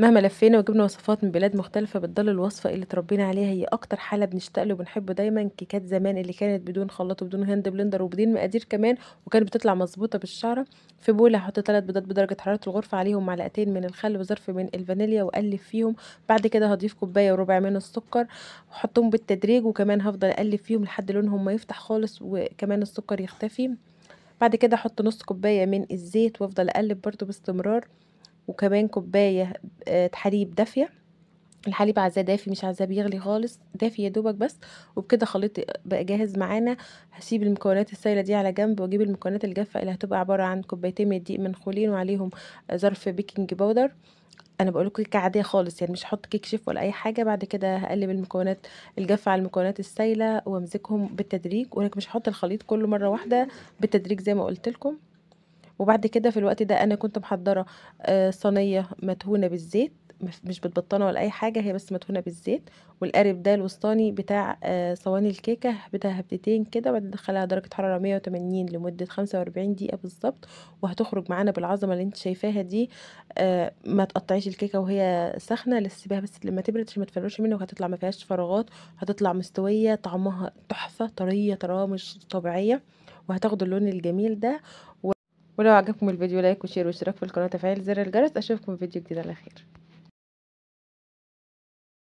مهما لفينا وجبنا وصفات من بلاد مختلفة بتضل الوصفة اللي اتربينا عليها هي أكتر حالة بنشتاق له وبنحبه دايما كيكات زمان اللي كانت بدون خلاط وبدون هاند بلندر وبدون مقادير كمان وكانت بتطلع مظبوطة بالشعرة في بولة هحط ثلاث بيضات بدرجة حرارة الغرفة عليهم معلقتين من الخل وظرف من الفانيليا وأقلب فيهم بعد كده هضيف كوباية وربع من السكر وأحطهم بالتدريج وكمان هفضل أقلب فيهم لحد لونهم ما يفتح خالص وكمان السكر يختفي بعد كده أحط نص كوباية من الزيت وأفضل أقلب برده باستمرار وكمان كوبايه آه، حليب دافيه الحليب عايزاه دافي مش عايزاه بيغلي خالص دافي يا دوبك بس وبكده خليط بقى جاهز معانا هسيب المكونات السائله دي على جنب واجيب المكونات الجافه اللي هتبقى عباره عن كوبايتين من الدقيق منخولين وعليهم ظرف بيكنج باودر انا بقول لكم كيكه عاديه خالص يعني مش هحط كيك شيف ولا اي حاجه بعد كده هقلب المكونات الجافه على المكونات السائله وامسكهم بالتدريج ولكن مش هحط الخليط كله مره واحده بالتدريج زي ما قلت لكم وبعد كده في الوقت ده انا كنت محضره آه، صينيه مدهونه بالزيت مش بتبطنه ولا اي حاجه هي بس مدهونه بالزيت والقارب ده الوسطاني بتاع آه، صواني الكيكه هبتها هبتتين كده وبعدين ادخلها درجه حراره 180 لمده 45 دقيقه بالظبط وهتخرج معانا بالعظمه اللي انت شايفاها دي آه، ما تقطعيش الكيكه وهي سخنه لسيبها بس لما تبرد عشان ما تفرش منها وهتطلع ما فيهاش فراغات هتطلع مستويه طعمها تحفه طريه طراه مش طبيعيه وهتاخد اللون الجميل ده ولو عجبكم الفيديو لايك وشير واشتراك في القناة وتفعيل زر الجرس اشوفكم في فيديو جديد على خير